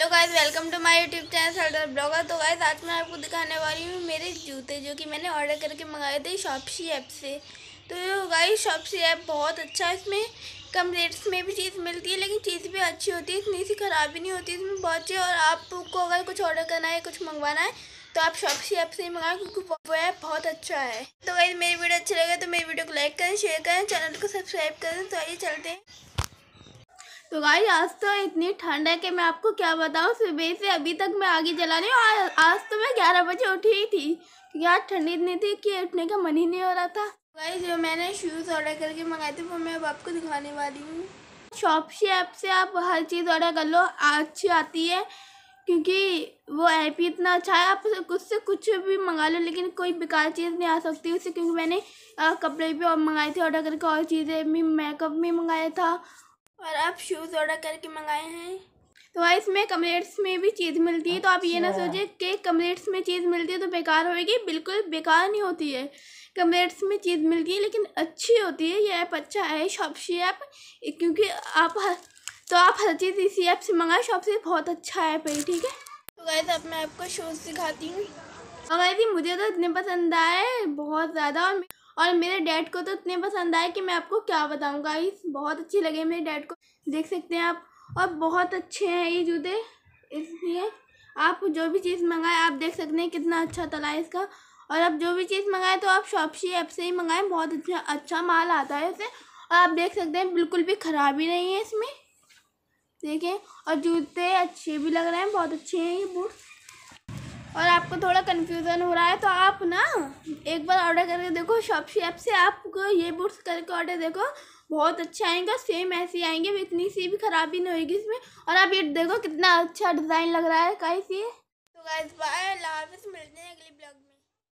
Hello guys welcome to my YouTube channel Sardar blogger तो guys आज मैं आपको दिखाने वाली हूँ मेरे जूते जो कि मैंने ऑर्डर करके मंगाए थे शॉपसी ऐप से तो गाइस शॉपसी ऐप बहुत अच्छा है इसमें कम रेट्स में भी चीज़ मिलती है लेकिन चीज़ भी अच्छी होती है इतनी सी ख़राब नहीं होती इसमें बहुत चीज़ और आपको अगर कुछ ऑर्डर करना है कुछ मंगवाना है तो आप शॉपसी ऐप से ही मंगाएं क्योंकि वो ऐप बहुत अच्छा है तो गाइस मेरी वीडियो अच्छी लगे तो मेरी वीडियो को लाइक करें शेयर करें चैनल को सब्सक्राइब करें तो आइए चलते हैं तो गाई आज तो इतनी ठंड है कि मैं आपको क्या बताऊँ सुबह से अभी तक मैं आगे जला रही हूँ आज तो मैं ग्यारह बजे उठी ही थी क्योंकि आज ठंडी इतनी थी कि उठने का मन ही नहीं हो रहा था गाई जो मैंने शूज़ ऑर्डर करके मंगाए थे वो मैं अब आपको दिखाने वाली हूँ शॉपसी ऐप से आप हर चीज़ ऑर्डर कर लो अच्छी आती है क्योंकि वो ऐप ही इतना अच्छा है आप उससे कुछ भी मंगा लो लेकिन कोई बेकार चीज़ नहीं आ सकती उससे क्योंकि मैंने कपड़े भी और मंगाए थे ऑर्डर करके और चीज़ें भी मेकअप भी मंगाया था और आप शूज़ ऑर्डर करके मंगाए हैं तो भाई इसमें कमरेट्स में भी चीज़ मिलती है तो आप ये ना अच्छा। सोचिए कि कमरेट्स में चीज़ मिलती है तो बेकार होगी बिल्कुल बेकार नहीं होती है कमरेट्स में चीज़ मिलती है लेकिन अच्छी होती है ये ऐप अच्छा है शॉपसी ऐप क्योंकि आप तो आप हर चीज़ इसी ऐप से मंगाए शॉप से बहुत अच्छा ऐप है ठीक है तो गए अब मैं आपको शूज़ सिखाती हूँ हमारी मुझे तो इतने पसंद आए बहुत ज़्यादा और और मेरे डैड को तो इतने पसंद आए कि मैं आपको क्या बताऊँगा इस बहुत अच्छे लगे मेरे डैड को देख सकते हैं आप और बहुत अच्छे हैं ये जूते इसलिए आप जो भी चीज़ मंगाए आप देख सकते हैं कितना अच्छा तला है इसका और आप जो भी चीज़ मंगाएं तो आप शॉपसी ऐप से ही मंगाएं बहुत अच्छा अच्छा माल आता है इसे और आप देख सकते हैं बिल्कुल भी ख़राबी नहीं है इसमें देखें और जूते अच्छे भी लग रहे हैं बहुत अच्छे हैं ये बूट और आपको थोड़ा कन्फ्यूज़न हो रहा है तो आप ना एक बार ऑर्डर करके देखो शॉपसी ऐप से आपको ये बुक्स करके ऑर्डर देखो बहुत अच्छा आएगा सेम ऐसे ही आएंगे इतनी सी भी खराबी नहीं होगी इसमें और आप ये देखो कितना अच्छा डिज़ाइन लग रहा है कहीं से तो गाइस बाय मिलते हैं अगले ब्लॉग में